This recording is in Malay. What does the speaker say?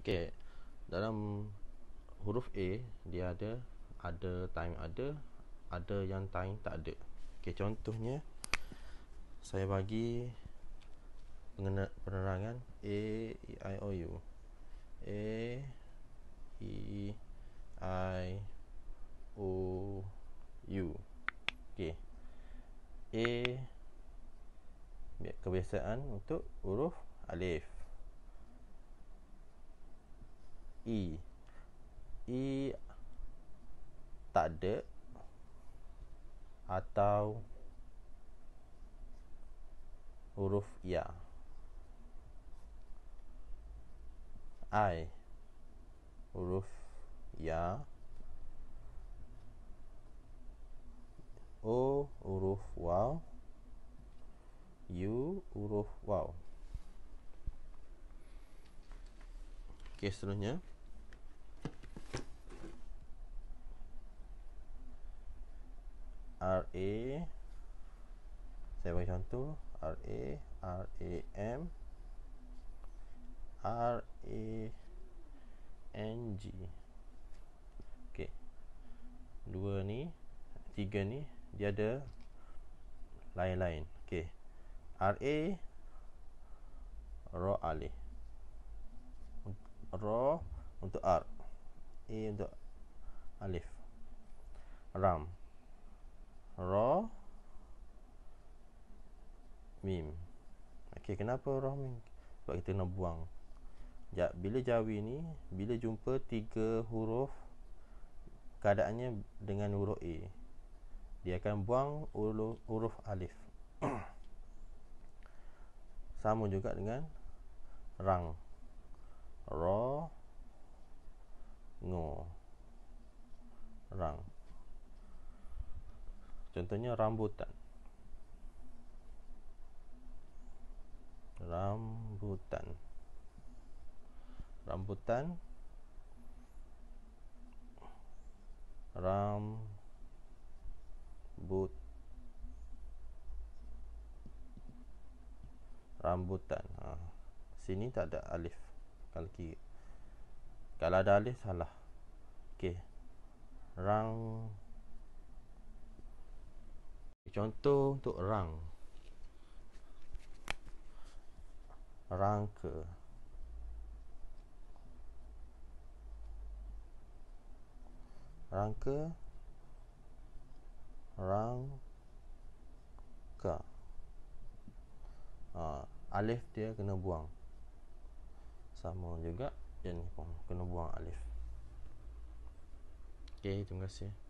Okey, dalam huruf A dia ada ada time ada, ada yang time tak ada. Okey, contohnya saya bagi penerangan A E I O U. A E I O U. Okey. A kebiasaan untuk huruf alif. E E tak ada atau huruf ya I huruf ya O huruf wow U huruf wow Okay, seterusnya R A saya bagi contoh R A R A M R A N G okey dua ni tiga ni dia ada lain-lain okey R A ro ali ro untuk R A untuk alif ram ra mim okey kenapa ra mim sebab kita nak buang ja, bila jawi ni bila jumpa tiga huruf keadaannya dengan huruf a dia akan buang huruf alif sama juga dengan rang ra contohnya rambutan rambutan rambutan ram but rambutan ha. sini tak ada alif kalau kalau ada alif salah okey rang Contoh untuk rang Rangka Rangka Rangka ha, Alif dia kena buang Sama juga Yang kena buang alif Okay, terima kasih